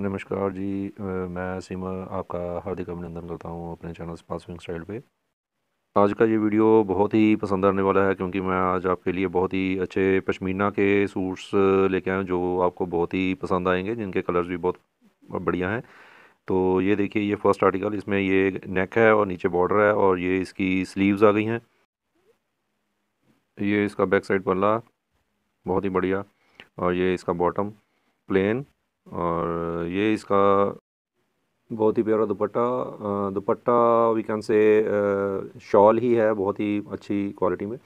नमस्कार जी मैं सीमा आपका हार्दिक अभिनंदन करता हूँ अपने चैनल स्पासविंग स्टाइल पे आज का ये वीडियो बहुत ही पसंद आने वाला है क्योंकि मैं आज आपके लिए बहुत ही अच्छे पश्मीना के सूट्स लेके आया जो आपको बहुत ही पसंद आएंगे जिनके कलर्स भी बहुत बढ़िया हैं तो ये देखिए ये फ़र्स्ट आर्टिकल इसमें ये नेक है और नीचे बॉर्डर है और ये इसकी स्लीव्स आ गई हैं ये इसका बैक साइड पल्ला बहुत ही बढ़िया और ये इसका बॉटम प्लेन और ये इसका बहुत ही प्यारा dupatta dupatta we can say shawl ही है बहुत ही अच्छी क्वालिटी में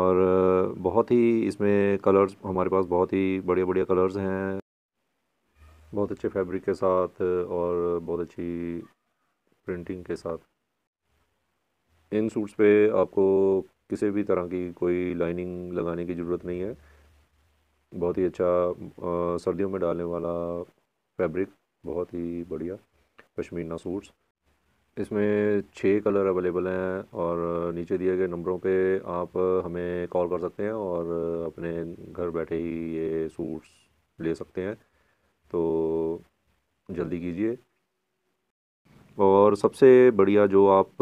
और बहुत ही इसमें कलर्स हमारे पास बहुत ही बढ़िया बढ़िया कलर्स हैं बहुत अच्छे फैब्रिक के साथ और बहुत अच्छी प्रिंटिंग के साथ इन सूट्स पे आपको किसी भी तरह की कोई लाइनिंग लगाने की ज़रूरत नहीं है बहुत ही अच्छा आ, सर्दियों में डालने वाला फैब्रिक बहुत ही बढ़िया पश्मीना सूट्स इसमें छः कलर अवेलेबल हैं और नीचे दिए गए नंबरों पे आप हमें कॉल कर सकते हैं और अपने घर बैठे ही ये सूट्स ले सकते हैं तो जल्दी कीजिए और सबसे बढ़िया जो आप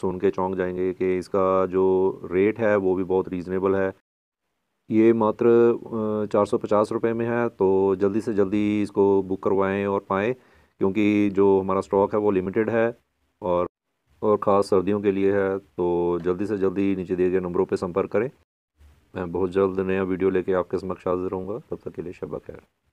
सुन के चौंक जाएंगे कि इसका जो रेट है वो भी बहुत रीज़नेबल है ये मात्र चार सौ पचास रुपये में है तो जल्दी से जल्दी इसको बुक करवाएं और पाएँ क्योंकि जो हमारा स्टॉक है वो लिमिटेड है और और ख़ास सर्दियों के लिए है तो जल्दी से जल्दी नीचे दिए गए नंबरों पर संपर्क करें मैं बहुत जल्द नया वीडियो लेके आपके समक्ष हाजिर रहूँगा तब तक के लिए शबक है